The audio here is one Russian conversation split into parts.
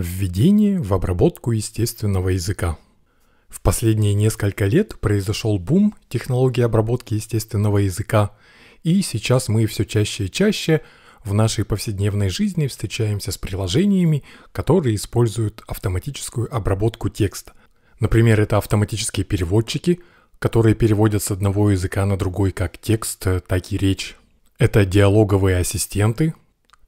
Введение в обработку естественного языка. В последние несколько лет произошел бум технологии обработки естественного языка, и сейчас мы все чаще и чаще в нашей повседневной жизни встречаемся с приложениями, которые используют автоматическую обработку текста. Например, это автоматические переводчики, которые переводят с одного языка на другой как текст, э, так и речь. Это диалоговые ассистенты,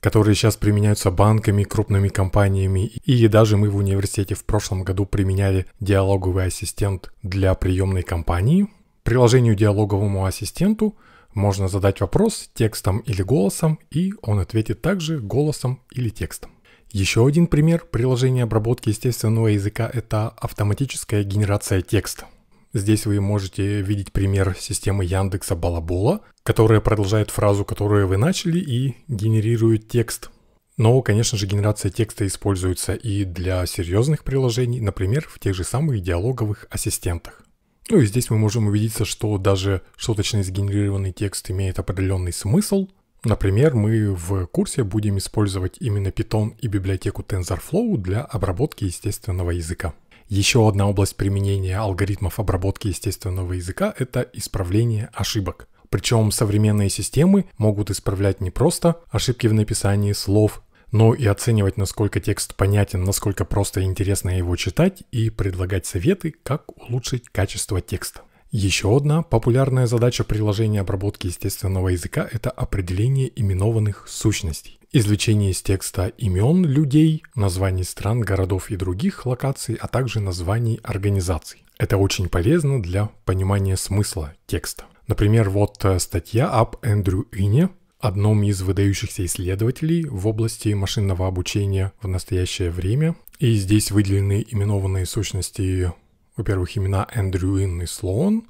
которые сейчас применяются банками, крупными компаниями, и даже мы в университете в прошлом году применяли диалоговый ассистент для приемной компании. Приложению диалоговому ассистенту можно задать вопрос текстом или голосом, и он ответит также голосом или текстом. Еще один пример приложения обработки естественного языка – это автоматическая генерация текста. Здесь вы можете видеть пример системы Яндекса Балабола, которая продолжает фразу, которую вы начали, и генерирует текст. Но, конечно же, генерация текста используется и для серьезных приложений, например, в тех же самых диалоговых ассистентах. Ну и здесь мы можем убедиться, что даже шуточно сгенерированный текст имеет определенный смысл. Например, мы в курсе будем использовать именно Python и библиотеку TensorFlow для обработки естественного языка. Еще одна область применения алгоритмов обработки естественного языка – это исправление ошибок. Причем современные системы могут исправлять не просто ошибки в написании слов, но и оценивать, насколько текст понятен, насколько просто и интересно его читать, и предлагать советы, как улучшить качество текста. Еще одна популярная задача приложения обработки естественного языка – это определение именованных сущностей. Извлечение из текста имен людей, названий стран, городов и других локаций, а также названий организаций. Это очень полезно для понимания смысла текста. Например, вот э, статья об Эндрю Ине, одном из выдающихся исследователей в области машинного обучения в настоящее время. И здесь выделены именованные сущности, во-первых, имена Эндрю Ин и Слоун,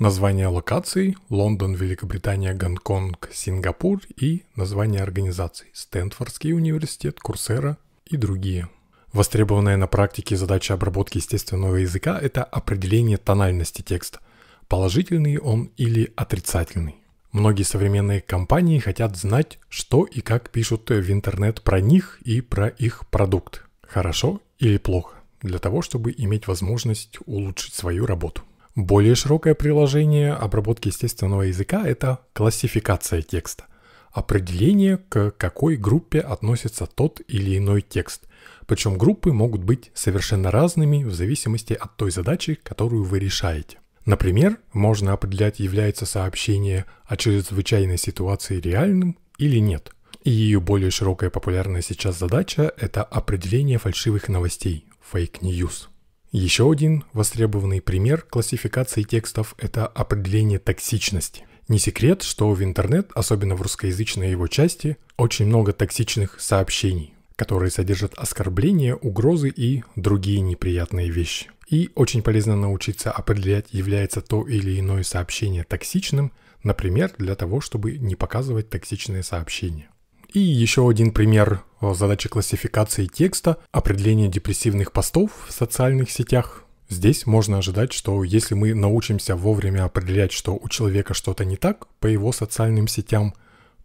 Название локаций – Лондон, Великобритания, Гонконг, Сингапур и название организаций – Стэнфордский университет, Курсера и другие. Востребованная на практике задача обработки естественного языка – это определение тональности текста, положительный он или отрицательный. Многие современные компании хотят знать, что и как пишут в интернет про них и про их продукт – хорошо или плохо, для того, чтобы иметь возможность улучшить свою работу. Более широкое приложение обработки естественного языка – это классификация текста. Определение, к какой группе относится тот или иной текст. Причем группы могут быть совершенно разными в зависимости от той задачи, которую вы решаете. Например, можно определять, является сообщение о чрезвычайной ситуации реальным или нет. И ее более широкая популярная сейчас задача – это определение фальшивых новостей (fake news). Еще один востребованный пример классификации текстов – это определение токсичности. Не секрет, что в интернет, особенно в русскоязычной его части, очень много токсичных сообщений, которые содержат оскорбления, угрозы и другие неприятные вещи. И очень полезно научиться определять, является то или иное сообщение токсичным, например, для того, чтобы не показывать токсичные сообщения. И еще один пример э, задачи классификации текста, определение депрессивных постов в социальных сетях. Здесь можно ожидать, что если мы научимся вовремя определять, что у человека что-то не так по его социальным сетям,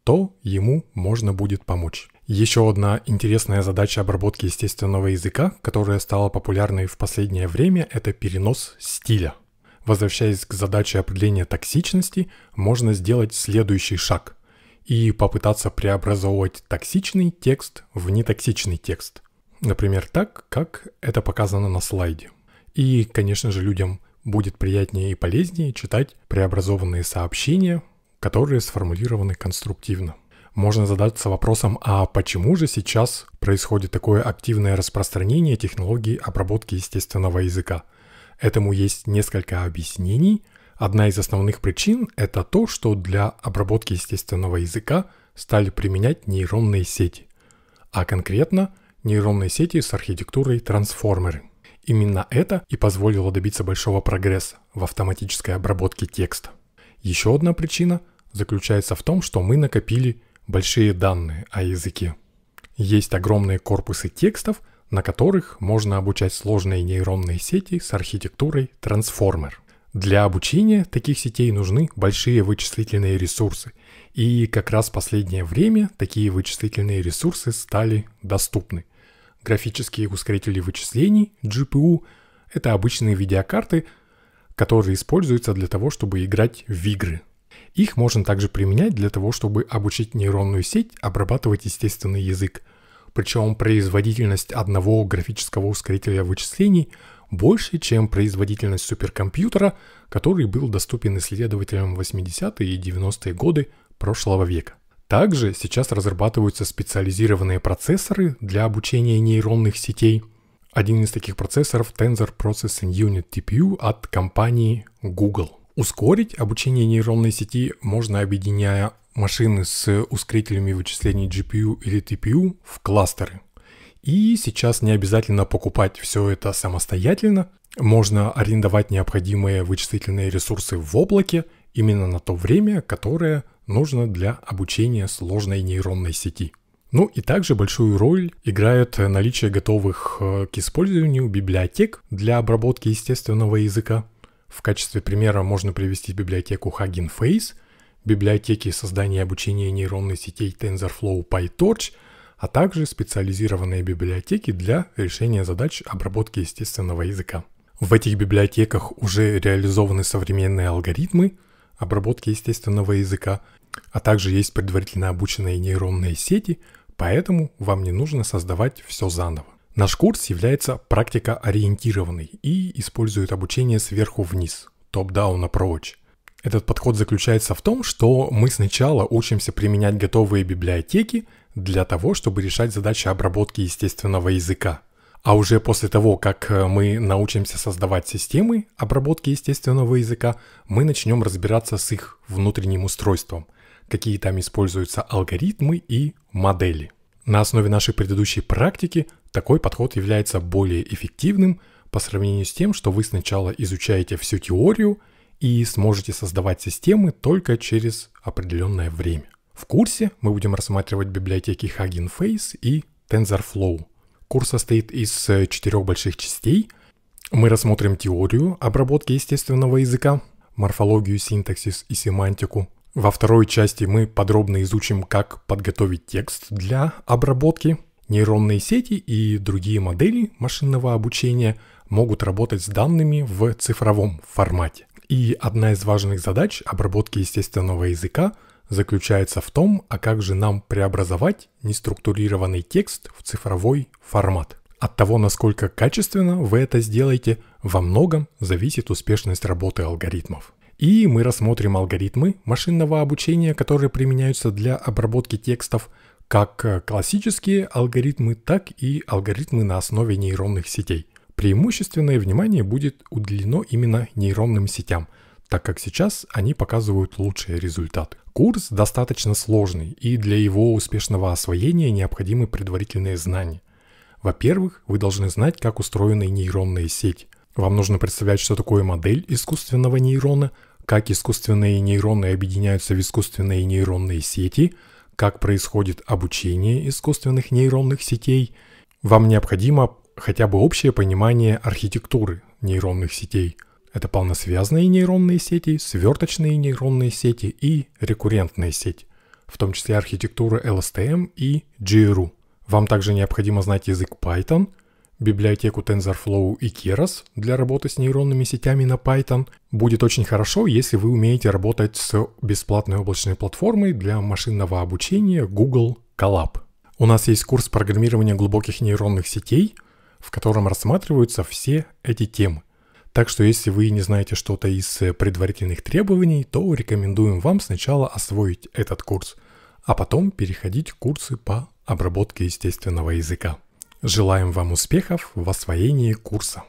то ему можно будет помочь. Еще одна интересная задача обработки естественного языка, которая стала популярной в последнее время, это перенос стиля. Возвращаясь к задаче определения токсичности, можно сделать следующий шаг – и попытаться преобразовывать токсичный текст в нетоксичный текст. Например, так, как это показано на слайде. И, конечно же, людям будет приятнее и полезнее читать преобразованные сообщения, которые сформулированы конструктивно. Можно задаться вопросом, а почему же сейчас происходит такое активное распространение технологии обработки естественного языка? Этому есть несколько объяснений – Одна из основных причин – это то, что для обработки естественного языка стали применять нейронные сети, а конкретно нейронные сети с архитектурой трансформеры. Именно это и позволило добиться большого прогресса в автоматической обработке текста. Еще одна причина заключается в том, что мы накопили большие данные о языке. Есть огромные корпусы текстов, на которых можно обучать сложные нейронные сети с архитектурой трансформер. Для обучения таких сетей нужны большие вычислительные ресурсы. И как раз в последнее время такие вычислительные ресурсы стали доступны. Графические ускорители вычислений, GPU, это обычные видеокарты, которые используются для того, чтобы играть в игры. Их можно также применять для того, чтобы обучить нейронную сеть обрабатывать естественный язык. Причем производительность одного графического ускорителя вычислений – больше, чем производительность суперкомпьютера, который был доступен исследователям 80-е и 90-е годы прошлого века. Также сейчас разрабатываются специализированные процессоры для обучения нейронных сетей. Один из таких процессоров Tensor Processing Unit TPU от компании Google. Ускорить обучение нейронной сети можно, объединяя машины с ускорителями вычислений GPU или TPU в кластеры. И сейчас не обязательно покупать все это самостоятельно. Можно арендовать необходимые вычислительные ресурсы в облаке именно на то время, которое нужно для обучения сложной нейронной сети. Ну и также большую роль играет наличие готовых э, к использованию библиотек для обработки естественного языка. В качестве примера можно привести библиотеку Hugging Face, библиотеки создания и обучения нейронных сетей TensorFlow PyTorch – а также специализированные библиотеки для решения задач обработки естественного языка. В этих библиотеках уже реализованы современные алгоритмы обработки естественного языка, а также есть предварительно обученные нейронные сети, поэтому вам не нужно создавать все заново. Наш курс является практикоориентированный и использует обучение сверху вниз, топ-даун approach. Этот подход заключается в том, что мы сначала учимся применять готовые библиотеки, для того, чтобы решать задачи обработки естественного языка. А уже после того, как э, мы научимся создавать системы обработки естественного языка, мы начнем разбираться с их внутренним устройством, какие там используются алгоритмы и модели. На основе нашей предыдущей практики такой подход является более эффективным по сравнению с тем, что вы сначала изучаете всю теорию и сможете создавать системы только через определенное время. В курсе мы будем рассматривать библиотеки Hugging Face и TensorFlow. Курс состоит из э, четырех больших частей. Мы рассмотрим теорию обработки естественного языка, морфологию, синтаксис и семантику. Во второй части мы подробно изучим, как подготовить текст для обработки. Нейронные сети и другие модели машинного обучения могут работать с данными в цифровом формате. И одна из важных задач обработки естественного языка – заключается в том, а как же нам преобразовать неструктурированный текст в цифровой формат. От того, насколько качественно вы это сделаете, во многом зависит успешность работы алгоритмов. И мы рассмотрим алгоритмы машинного обучения, которые применяются для обработки текстов, как э, классические алгоритмы, так и алгоритмы на основе нейронных сетей. Преимущественное внимание будет уделено именно нейронным сетям – так как сейчас они показывают лучшие результаты. Курс достаточно сложный, и для его успешного освоения необходимы предварительные знания. Во-первых, вы должны знать, как устроены нейронные сети. Вам нужно представлять, что такое модель искусственного нейрона, как искусственные нейроны объединяются в искусственные нейронные сети, как происходит обучение искусственных нейронных сетей. Вам необходимо хотя бы общее понимание архитектуры нейронных сетей – это полносвязные нейронные сети, сверточные нейронные сети и рекуррентные сети, в том числе архитектуры LSTM и GRU. Вам также необходимо знать язык Python, библиотеку TensorFlow и Keras для работы с нейронными сетями на Python. Будет очень хорошо, если вы умеете работать с бесплатной облачной платформой для машинного обучения Google Colab. У нас есть курс программирования глубоких нейронных сетей, в котором рассматриваются все эти темы – так что если вы не знаете что-то из э, предварительных требований, то рекомендуем вам сначала освоить этот курс, а потом переходить курсы по обработке естественного языка. Желаем вам успехов в освоении курса.